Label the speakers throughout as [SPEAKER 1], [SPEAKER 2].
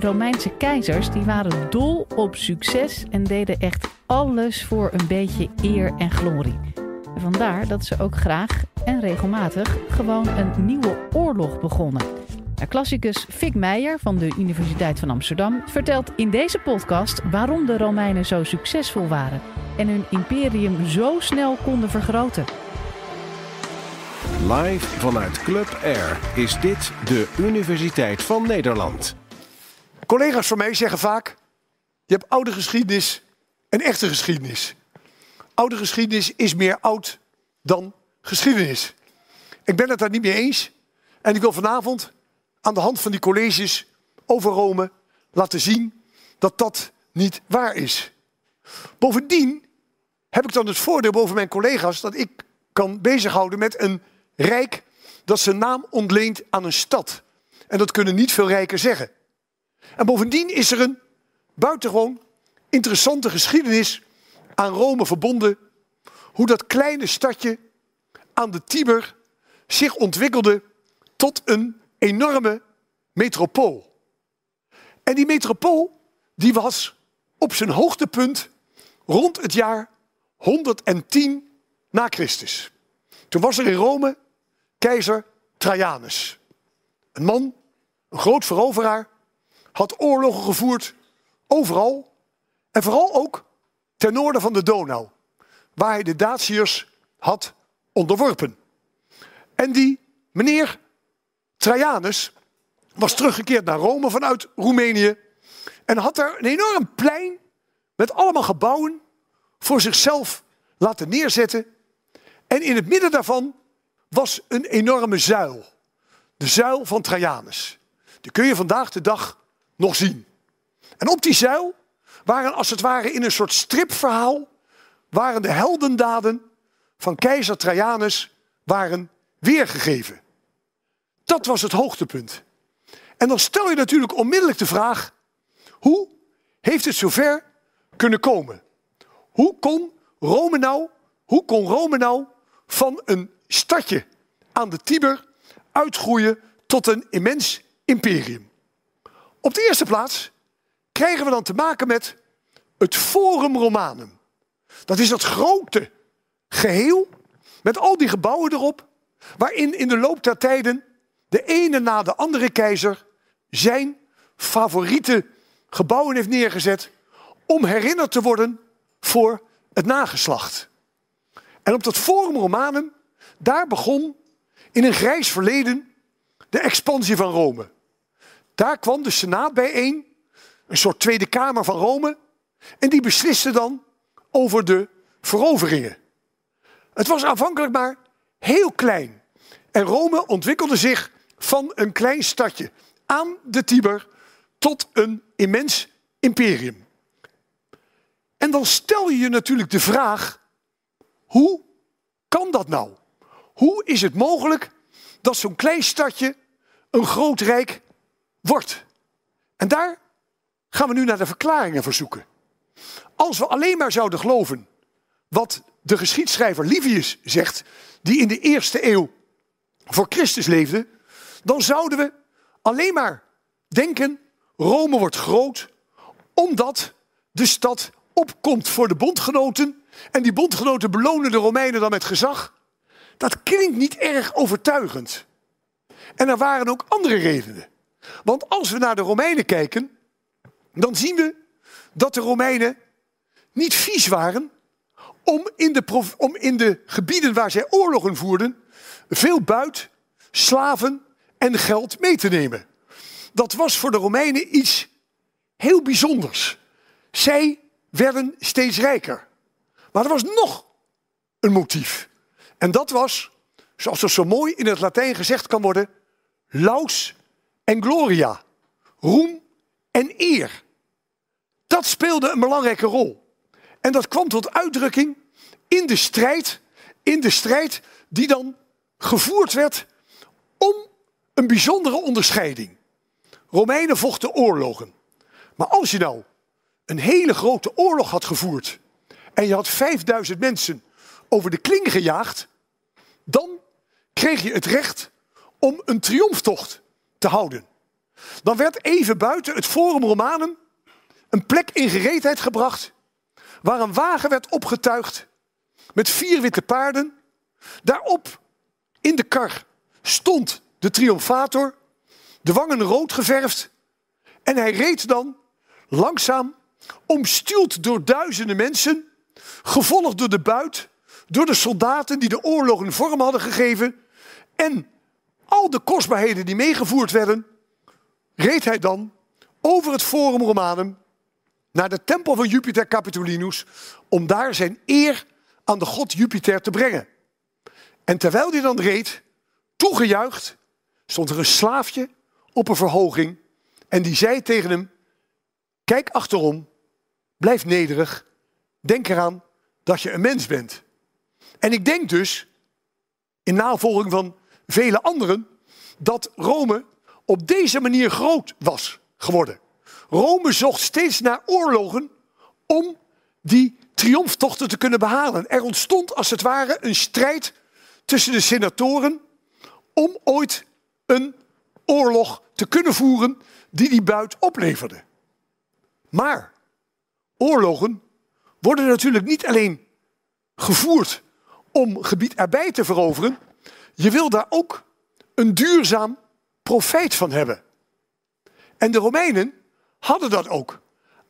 [SPEAKER 1] Romeinse keizers die waren dol op succes en deden echt alles voor een beetje eer en glorie. En vandaar dat ze ook graag en regelmatig gewoon een nieuwe oorlog begonnen. De klassicus Fik Meijer van de Universiteit van Amsterdam vertelt in deze podcast waarom de Romeinen zo succesvol waren en hun imperium zo snel konden vergroten. Live vanuit Club Air is dit de Universiteit van Nederland. Collega's van mij zeggen vaak: je hebt oude geschiedenis en echte geschiedenis. Oude geschiedenis is meer oud dan geschiedenis. Ik ben het daar niet mee eens. En ik wil vanavond aan de hand van die colleges over Rome laten zien dat dat niet waar is. Bovendien heb ik dan het voordeel boven mijn collega's dat ik kan bezighouden met een rijk dat zijn naam ontleent aan een stad. En dat kunnen niet veel rijken zeggen. En bovendien is er een buitengewoon interessante geschiedenis aan Rome verbonden. Hoe dat kleine stadje aan de Tiber zich ontwikkelde tot een enorme metropool. En die metropool die was op zijn hoogtepunt rond het jaar 110 na Christus. Toen was er in Rome keizer Trajanus. Een man, een groot veroveraar, had oorlogen gevoerd overal. En vooral ook ten noorden van de Donau, waar hij de Daciërs had onderworpen. En die meneer Trajanus was teruggekeerd naar Rome vanuit Roemenië en had daar een enorm plein met allemaal gebouwen voor zichzelf laten neerzetten. En in het midden daarvan was een enorme zuil. De zuil van Trajanus. Die kun je vandaag de dag nog zien. En op die zuil waren als het ware in een soort stripverhaal, waren de heldendaden van keizer Trajanus waren weergegeven. Dat was het hoogtepunt. En dan stel je natuurlijk onmiddellijk de vraag, hoe heeft het zover kunnen komen? Hoe kon Rome nou, hoe kon Rome nou van een stadje aan de Tiber uitgroeien tot een immens imperium? Op de eerste plaats krijgen we dan te maken met het Forum Romanum. Dat is dat grote geheel met al die gebouwen erop, waarin in de loop der tijden de ene na de andere keizer zijn favoriete gebouwen heeft neergezet om herinnerd te worden voor het nageslacht. En op dat Forum Romanum, daar begon in een grijs verleden de expansie van Rome. Daar kwam de Senaat bijeen, een soort Tweede Kamer van Rome, en die besliste dan over de veroveringen. Het was aanvankelijk maar heel klein. En Rome ontwikkelde zich van een klein stadje aan de Tiber tot een immens imperium. En dan stel je je natuurlijk de vraag: hoe kan dat nou? Hoe is het mogelijk dat zo'n klein stadje een groot rijk wordt. En daar gaan we nu naar de verklaringen voor zoeken. Als we alleen maar zouden geloven wat de geschiedschrijver Livius zegt, die in de eerste eeuw voor Christus leefde, dan zouden we alleen maar denken, Rome wordt groot, omdat de stad opkomt voor de bondgenoten en die bondgenoten belonen de Romeinen dan met gezag. Dat klinkt niet erg overtuigend. En er waren ook andere redenen. Want als we naar de Romeinen kijken, dan zien we dat de Romeinen niet vies waren om in de, om in de gebieden waar zij oorlogen voerden, veel buit, slaven en geld mee te nemen. Dat was voor de Romeinen iets heel bijzonders. Zij werden steeds rijker. Maar er was nog een motief. En dat was, zoals er zo mooi in het Latijn gezegd kan worden, laus en gloria, roem en eer. Dat speelde een belangrijke rol. En dat kwam tot uitdrukking in de strijd, in de strijd die dan gevoerd werd om een bijzondere onderscheiding. Romeinen vochten oorlogen. Maar als je nou een hele grote oorlog had gevoerd en je had 5000 mensen over de kling gejaagd, dan kreeg je het recht om een triomftocht houden. Dan werd even buiten het Forum Romanum een plek in gereedheid gebracht waar een wagen werd opgetuigd met vier witte paarden. Daarop in de kar stond de triomfator, de wangen rood geverfd en hij reed dan langzaam, omstuwd door duizenden mensen, gevolgd door de buit, door de soldaten die de oorlog een vorm hadden gegeven en al de kostbaarheden die meegevoerd werden, reed hij dan over het Forum Romanum naar de tempel van Jupiter Capitolinus om daar zijn eer aan de god Jupiter te brengen. En terwijl hij dan reed, toegejuicht, stond er een slaafje op een verhoging en die zei tegen hem, kijk achterom, blijf nederig, denk eraan dat je een mens bent. En ik denk dus, in navolging van vele anderen, dat Rome op deze manier groot was geworden. Rome zocht steeds naar oorlogen om die triomftochten te kunnen behalen. Er ontstond als het ware een strijd tussen de senatoren om ooit een oorlog te kunnen voeren die die buit opleverde. Maar oorlogen worden natuurlijk niet alleen gevoerd om gebied erbij te veroveren, je wil daar ook een duurzaam profijt van hebben. En de Romeinen hadden dat ook.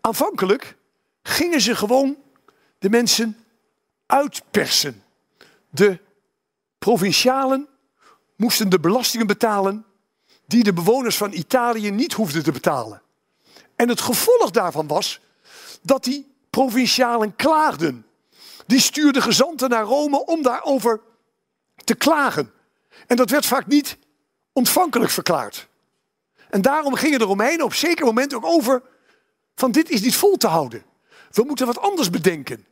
[SPEAKER 1] Aanvankelijk gingen ze gewoon de mensen uitpersen. De provincialen moesten de belastingen betalen die de bewoners van Italië niet hoefden te betalen. En het gevolg daarvan was dat die provincialen klaagden. Die stuurden gezanten naar Rome om daarover te klagen. En dat werd vaak niet ontvankelijk verklaard. En daarom gingen de Romeinen op zeker moment ook over van dit is niet vol te houden. We moeten wat anders bedenken.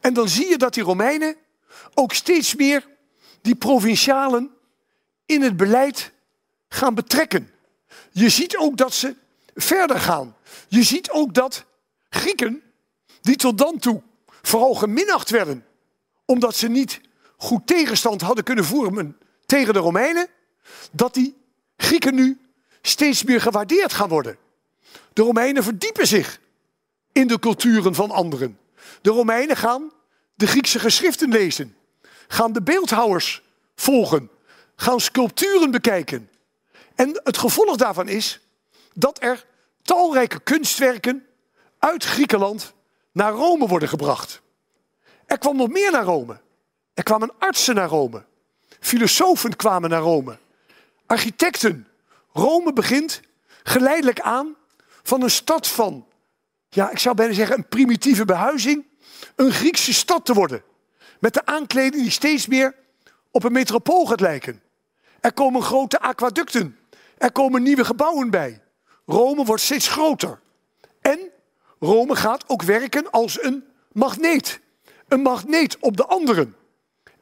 [SPEAKER 1] En dan zie je dat die Romeinen ook steeds meer die provincialen in het beleid gaan betrekken. Je ziet ook dat ze verder gaan. Je ziet ook dat Grieken, die tot dan toe vooral geminacht werden, omdat ze niet goed tegenstand hadden kunnen voeren tegen de Romeinen dat die Grieken nu steeds meer gewaardeerd gaan worden. De Romeinen verdiepen zich in de culturen van anderen. De Romeinen gaan de Griekse geschriften lezen, gaan de beeldhouwers volgen, gaan sculpturen bekijken. En het gevolg daarvan is dat er talrijke kunstwerken uit Griekenland naar Rome worden gebracht. Er kwam nog meer naar Rome. Er kwamen artsen naar Rome. Filosofen kwamen naar Rome. Architecten. Rome begint geleidelijk aan van een stad van, ja, ik zou bijna zeggen een primitieve behuizing, een Griekse stad te worden. Met de aankleding die steeds meer op een metropool gaat lijken. Er komen grote aquaducten. Er komen nieuwe gebouwen bij. Rome wordt steeds groter. En Rome gaat ook werken als een magneet. Een magneet op de anderen.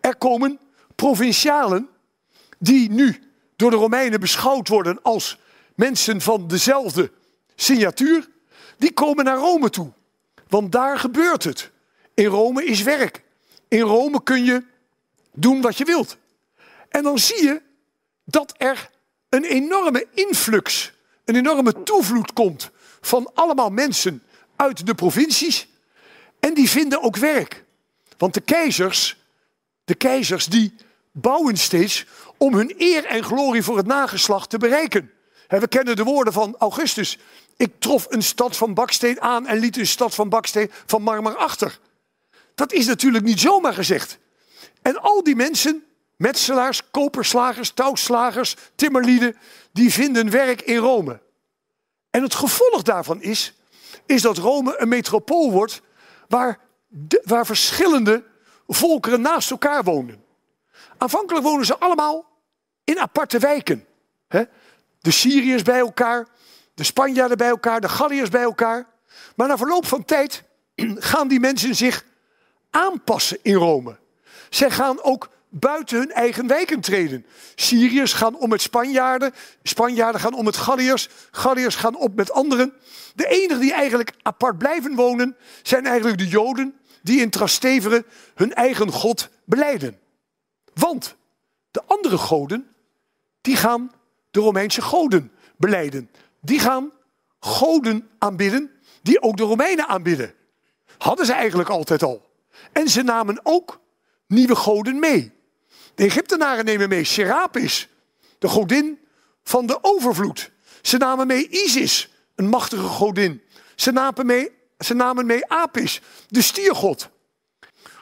[SPEAKER 1] Er komen provincialen die nu door de Romeinen beschouwd worden als mensen van dezelfde signatuur, die komen naar Rome toe. Want daar gebeurt het. In Rome is werk. In Rome kun je doen wat je wilt. En dan zie je dat er een enorme influx, een enorme toevloed komt van allemaal mensen uit de provincies. En die vinden ook werk. Want de keizers, de keizers die bouwen steeds om hun eer en glorie voor het nageslacht te bereiken. We kennen de woorden van Augustus. Ik trof een stad van baksteen aan en liet een stad van baksteen van marmer achter. Dat is natuurlijk niet zomaar gezegd. En al die mensen, metselaars, koperslagers, touwslagers, timmerlieden, die vinden werk in Rome. En het gevolg daarvan is, is dat Rome een metropool wordt waar, waar verschillende volkeren naast elkaar wonen. Aanvankelijk wonen ze allemaal in aparte wijken. De Syriërs bij elkaar, de Spanjaarden bij elkaar, de Galliërs bij elkaar. Maar na verloop van tijd gaan die mensen zich aanpassen in Rome. Zij gaan ook buiten hun eigen wijken treden. Syriërs gaan om met Spanjaarden, Spanjaarden gaan om met Galliërs, Galliërs gaan op met anderen. De enigen die eigenlijk apart blijven wonen, zijn eigenlijk de Joden die in Trastevere hun eigen God beleiden. Want de andere goden, die gaan de Romeinse goden beleiden. Die gaan goden aanbidden die ook de Romeinen aanbidden. Hadden ze eigenlijk altijd al. En ze namen ook nieuwe goden mee. De Egyptenaren nemen mee Serapis, de godin van de overvloed. Ze namen mee Isis, een machtige godin. Ze namen mee, ze namen mee Apis, de stiergod.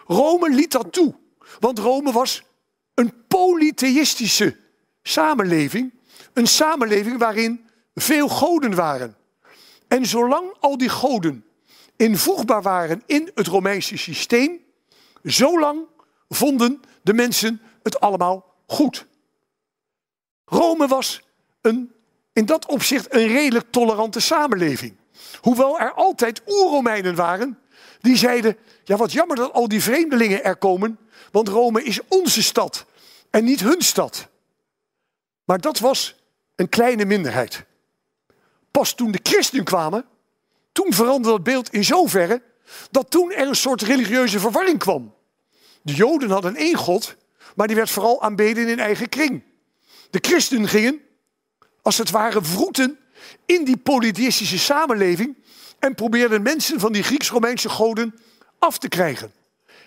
[SPEAKER 1] Rome liet dat toe, want Rome was polytheïstische samenleving. Een samenleving waarin veel goden waren. En zolang al die goden invoegbaar waren in het Romeinse systeem, zolang vonden de mensen het allemaal goed. Rome was een, in dat opzicht een redelijk tolerante samenleving. Hoewel er altijd oer-Romeinen waren die zeiden, ja wat jammer dat al die vreemdelingen er komen, want Rome is onze stad. En niet hun stad. Maar dat was een kleine minderheid. Pas toen de christenen kwamen, toen veranderde dat beeld in zoverre dat toen er een soort religieuze verwarring kwam. De Joden hadden één God, maar die werd vooral aanbeden in eigen kring. De christenen gingen, als het ware, vroeten in die polytheïstische samenleving en probeerden mensen van die Grieks-Romeinse goden af te krijgen.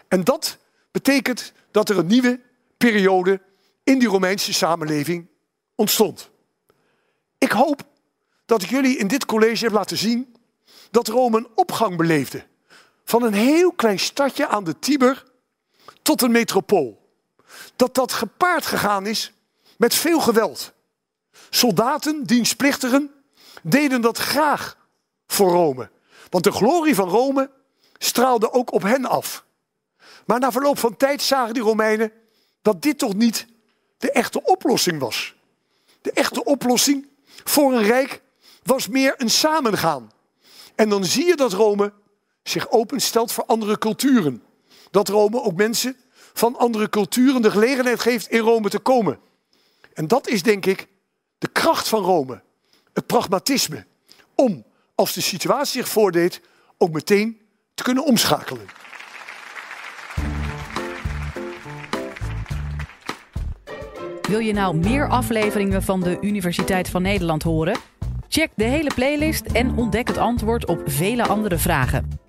[SPEAKER 1] En dat betekent dat er een nieuwe periode in die Romeinse samenleving ontstond. Ik hoop dat ik jullie in dit college heb laten zien dat Rome een opgang beleefde. Van een heel klein stadje aan de Tiber tot een metropool. Dat dat gepaard gegaan is met veel geweld. Soldaten, dienstplichtigen, deden dat graag voor Rome. Want de glorie van Rome straalde ook op hen af. Maar na verloop van tijd zagen die Romeinen dat dit toch niet de echte oplossing was. De echte oplossing voor een rijk was meer een samengaan. En dan zie je dat Rome zich openstelt voor andere culturen. Dat Rome ook mensen van andere culturen de gelegenheid geeft in Rome te komen. En dat is denk ik de kracht van Rome. Het pragmatisme. Om, als de situatie zich voordeed, ook meteen te kunnen omschakelen. Wil je nou meer afleveringen van de Universiteit van Nederland horen? Check de hele playlist en ontdek het antwoord op vele andere vragen.